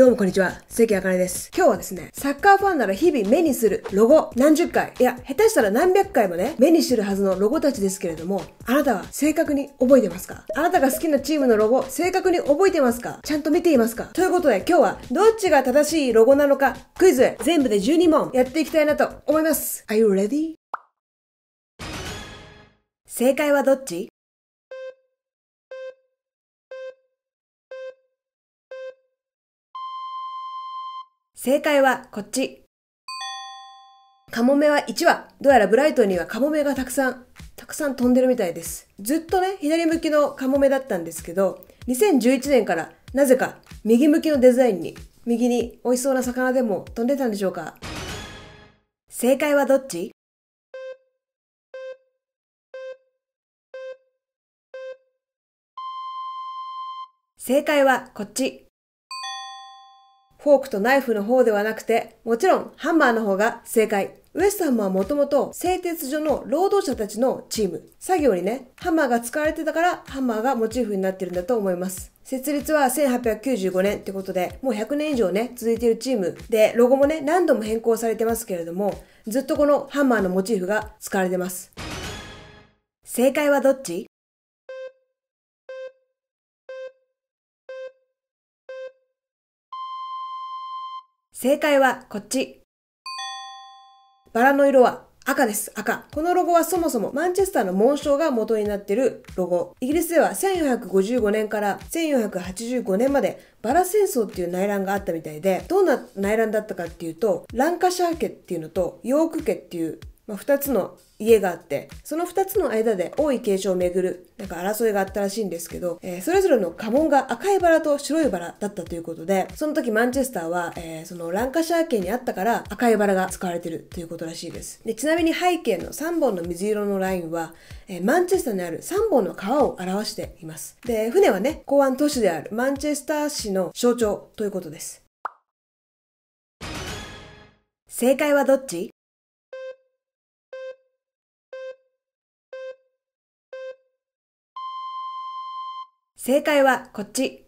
どうもこんにちは、関あかねです。今日はですね、サッカーファンなら日々目にするロゴ何十回、いや、下手したら何百回もね、目にしてるはずのロゴたちですけれども、あなたは正確に覚えてますかあなたが好きなチームのロゴ、正確に覚えてますかちゃんと見ていますかということで今日は、どっちが正しいロゴなのか、クイズへ全部で12問やっていきたいなと思います。Are you ready? 正解はどっち正解はこっち。カモメは1羽。どうやらブライトンにはカモメがたくさん、たくさん飛んでるみたいです。ずっとね、左向きのカモメだったんですけど、2011年からなぜか右向きのデザインに、右に美味しそうな魚でも飛んでたんでしょうか正解はどっち正解はこっち。フォークとナイフの方ではなくて、もちろんハンマーの方が正解。ウエストハムはもともと製鉄所の労働者たちのチーム。作業にね、ハンマーが使われてたからハンマーがモチーフになってるんだと思います。設立は1895年ってことで、もう100年以上ね、続いてるチームで、ロゴもね、何度も変更されてますけれども、ずっとこのハンマーのモチーフが使われてます。正解はどっち正解はこっち。バラの色は赤です、赤。このロゴはそもそもマンチェスターの紋章が元になっているロゴ。イギリスでは1455年から1485年までバラ戦争っていう内乱があったみたいで、どんな内乱だったかっていうと、ランカシャー家っていうのとヨーク家っていうまあ、2つの家があって、その2つの間で王位継承をめぐる、なんか争いがあったらしいんですけど、えー、それぞれの家紋が赤いバラと白いバラだったということで、その時マンチェスターは、えー、そのランカシャー家にあったから赤いバラが使われてるということらしいです。で、ちなみに背景の3本の水色のラインは、えー、マンチェスターにある3本の川を表しています。で、船はね、港湾都市であるマンチェスター市の象徴ということです。正解はどっち正解はこっち。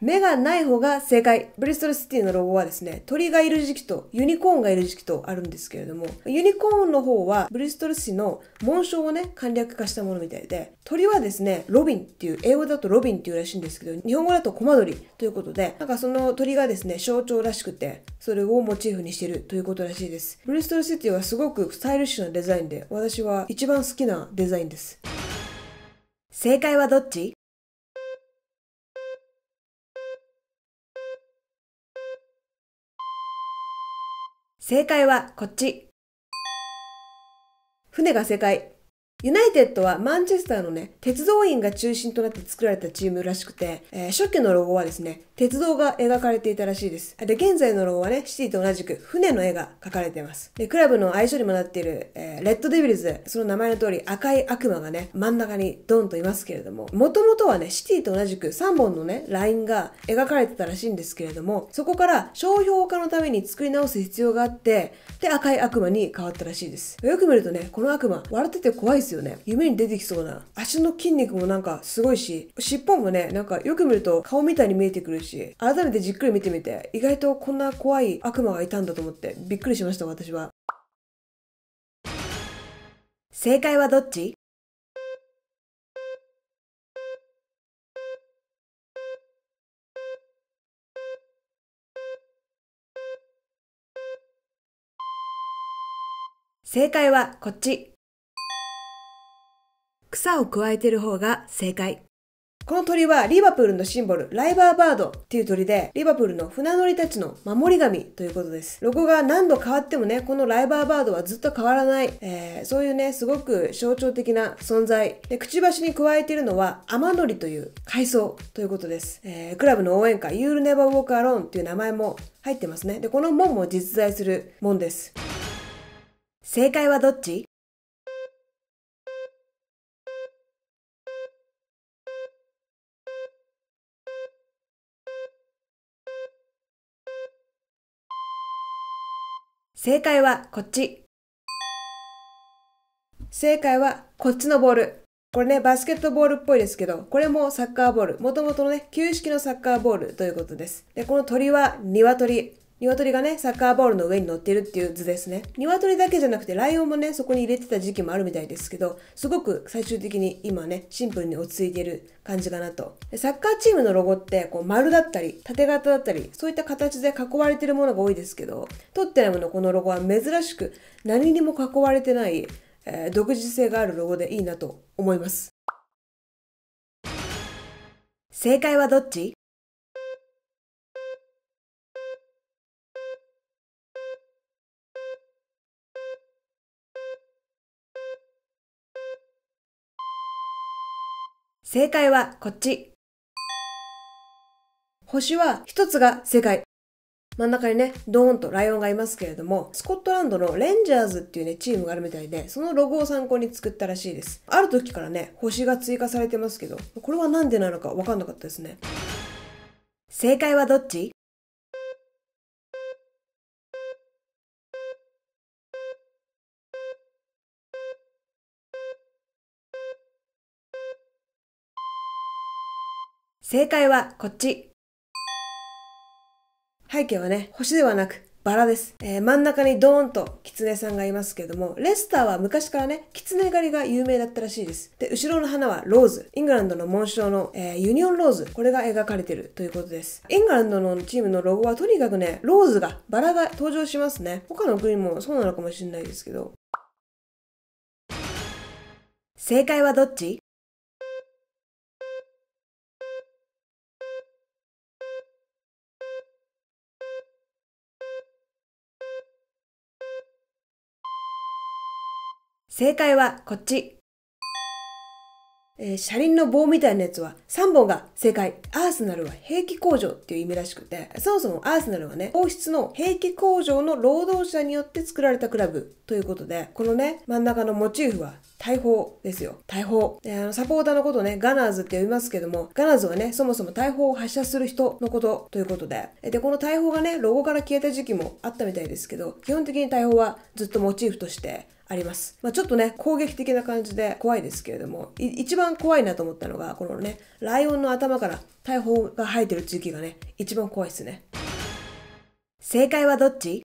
目がない方が正解。ブリストルシティのロゴはですね、鳥がいる時期とユニコーンがいる時期とあるんですけれども、ユニコーンの方はブリストル市の紋章をね、簡略化したものみたいで、鳥はですね、ロビンっていう、英語だとロビンっていうらしいんですけど、日本語だとコマドリということで、なんかその鳥がですね、象徴らしくて、それをモチーフにしてるということらしいです。ブリストルシティはすごくスタイリッシュなデザインで、私は一番好きなデザインです。正解はどっち正解はこっち。船が正解。ユナイテッドはマンチェスターのね、鉄道員が中心となって作られたチームらしくて、えー、初期のロゴはですね、鉄道が描かれていたらしいです。で、現在のロゴはね、シティと同じく船の絵が描かれています。で、クラブの愛称にもなっている、えー、レッドデビルズ、その名前の通り赤い悪魔がね、真ん中にドンといますけれども、もともとはね、シティと同じく3本のね、ラインが描かれてたらしいんですけれども、そこから商標化のために作り直す必要があって、で、赤い悪魔に変わったらしいです。よく見るとね、この悪魔、笑ってて怖いですよ。よね。夢に出てきそうな。足の筋肉もなんかすごいし、尻尾もね、なんかよく見ると顔みたいに見えてくるし、改めてじっくり見てみて、意外とこんな怖い悪魔がいたんだと思ってびっくりしました、私は。正解はどっち正解はこっち。草を加えてる方が正解。この鳥はリバプールのシンボル、ライバーバードっていう鳥で、リバプールの船乗りたちの守り神ということです。ロゴが何度変わってもね、このライバーバードはずっと変わらない、えー、そういうね、すごく象徴的な存在。で、くちばしに加えているのは、アマノリという海藻ということです。えー、クラブの応援歌、You'll Never Walk Alone っていう名前も入ってますね。で、この門も実在する門です。正解はどっち正解はこっち。正解はこっちのボール。これね、バスケットボールっぽいですけど、これもサッカーボール。もともとのね、旧式のサッカーボールということです。で、この鳥は鶏。鶏がね、サッカーボールの上に乗ってるっていう図ですね。鶏だけじゃなくて、ライオンもね、そこに入れてた時期もあるみたいですけど、すごく最終的に今ね、シンプルに落ち着いてる感じかなと。サッカーチームのロゴって、こう、丸だったり、縦型だったり、そういった形で囲われてるものが多いですけど、トッテナムのこのロゴは珍しく、何にも囲われてない、えー、独自性があるロゴでいいなと思います。正解はどっち正解はこっち。星は一つが正解。真ん中にね、ドーンとライオンがいますけれども、スコットランドのレンジャーズっていうね、チームがあるみたいで、そのロゴを参考に作ったらしいです。ある時からね、星が追加されてますけど、これは何でなのかわかんなかったですね。正解はどっち正解はこっち。背景はね、星ではなく、バラです。えー、真ん中にドーンと狐さんがいますけども、レスターは昔からね、狐狩りが有名だったらしいです。で、後ろの花はローズ。イングランドの紋章の、えー、ユニオンローズ。これが描かれてるということです。イングランドのチームのロゴはとにかくね、ローズが、バラが登場しますね。他の国もそうなのかもしれないですけど。正解はどっち正解はこっち。えー、車輪の棒みたいなやつは3本が正解。アーセナルは兵器工場っていう意味らしくて、そもそもアーセナルはね、王室の兵器工場の労働者によって作られたクラブということで、このね、真ん中のモチーフは大砲ですよ。大砲。で、あの、サポーターのことね、ガナーズって呼びますけども、ガナーズはね、そもそも大砲を発射する人のことということで、で、この大砲がね、ロゴから消えた時期もあったみたいですけど、基本的に大砲はずっとモチーフとしてあります。まあ、ちょっとね、攻撃的な感じで怖いですけれども、一番怖いなと思ったのが、このね、ライオンの頭から大砲が生えてる時期がね、一番怖いですね。正解はどっち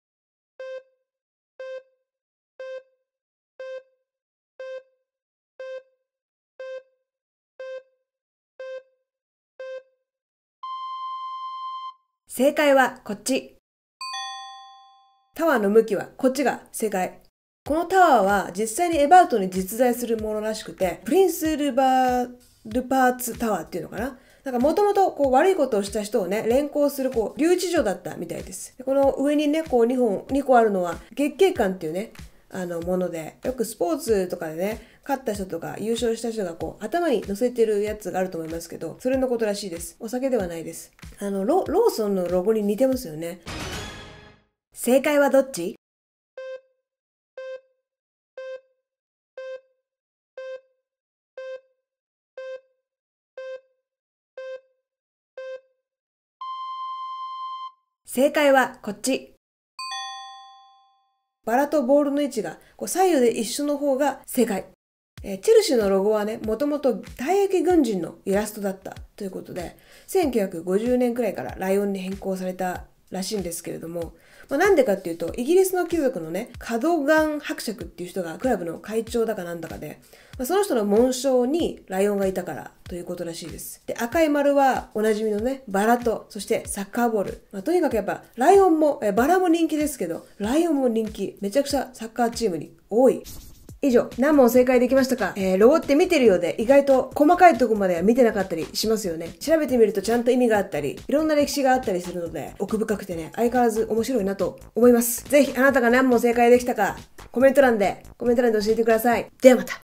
正解はこっち。タワーの向きはこっちが正解。このタワーは実際にエバートに実在するものらしくて、プリンス・ルバー・ルパーツ・タワーっていうのかななんかもともと悪いことをした人をね、連行するこう留置所だったみたいです。この上にね、こう2本、2個あるのは月経館っていうね、あのもので、よくスポーツとかでね、勝った人とか優勝した人がこう頭に乗せてるやつがあると思いますけど、それのことらしいです。お酒ではないです。あの、ロローソンのロゴに似てますよね。正解はどっち正解はこっち。バラとボールの位置がこう左右で一緒の方が正解。えー、チェルシーのロゴはね、もともと退役軍人のイラストだったということで、1950年くらいからライオンに変更されたらしいんですけれども、まあ、なんでかっていうと、イギリスの貴族のね、カドガン伯爵っていう人がクラブの会長だかなんだかで、まあ、その人の紋章にライオンがいたからということらしいです。で、赤い丸はおなじみのね、バラと、そしてサッカーボール。まあ、とにかくやっぱ、ライオンも、えバラも人気ですけど、ライオンも人気、めちゃくちゃサッカーチームに多い以上、何問正解できましたかえー、ロゴって見てるようで、意外と細かいとこまでは見てなかったりしますよね。調べてみるとちゃんと意味があったり、いろんな歴史があったりするので、奥深くてね、相変わらず面白いなと思います。ぜひ、あなたが何問正解できたか、コメント欄で、コメント欄で教えてください。ではまた